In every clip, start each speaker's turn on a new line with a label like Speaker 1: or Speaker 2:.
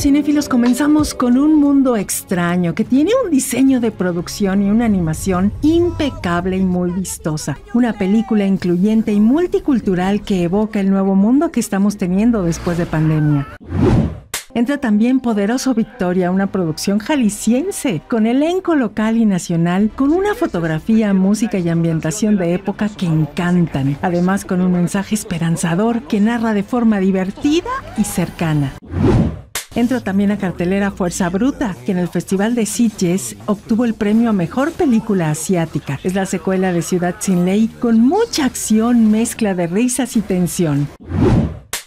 Speaker 1: Cinefilos, comenzamos con Un Mundo Extraño, que tiene un diseño de producción y una animación impecable y muy vistosa. Una película incluyente y multicultural que evoca el nuevo mundo que estamos teniendo después de pandemia. Entra también Poderoso Victoria, una producción jalisciense, con elenco local y nacional, con una fotografía, música y ambientación de época que encantan, además con un mensaje esperanzador que narra de forma divertida y cercana. Entra también a cartelera Fuerza Bruta, que en el Festival de Sitges obtuvo el premio a Mejor Película Asiática. Es la secuela de Ciudad Sin Ley con mucha acción, mezcla de risas y tensión.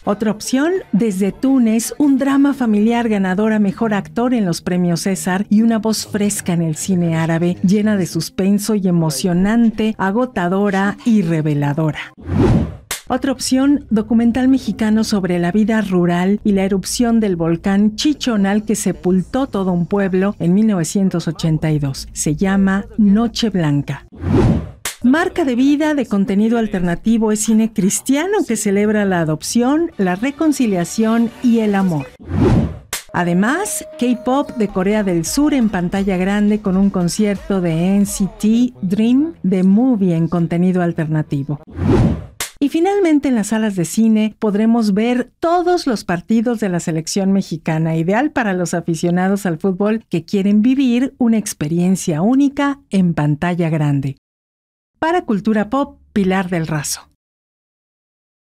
Speaker 1: Otra opción, desde Túnez, un drama familiar ganador a mejor actor en los premios César y una voz fresca en el cine árabe, llena de suspenso y emocionante, agotadora y reveladora. Otra opción, documental mexicano sobre la vida rural y la erupción del volcán Chichonal que sepultó todo un pueblo en 1982. Se llama Noche Blanca. Marca de vida de contenido alternativo es cine cristiano que celebra la adopción, la reconciliación y el amor. Además, K-pop de Corea del Sur en pantalla grande con un concierto de NCT Dream de Movie en contenido alternativo finalmente en las salas de cine podremos ver todos los partidos de la selección mexicana, ideal para los aficionados al fútbol que quieren vivir una experiencia única en pantalla grande. Para Cultura Pop, Pilar del Razo.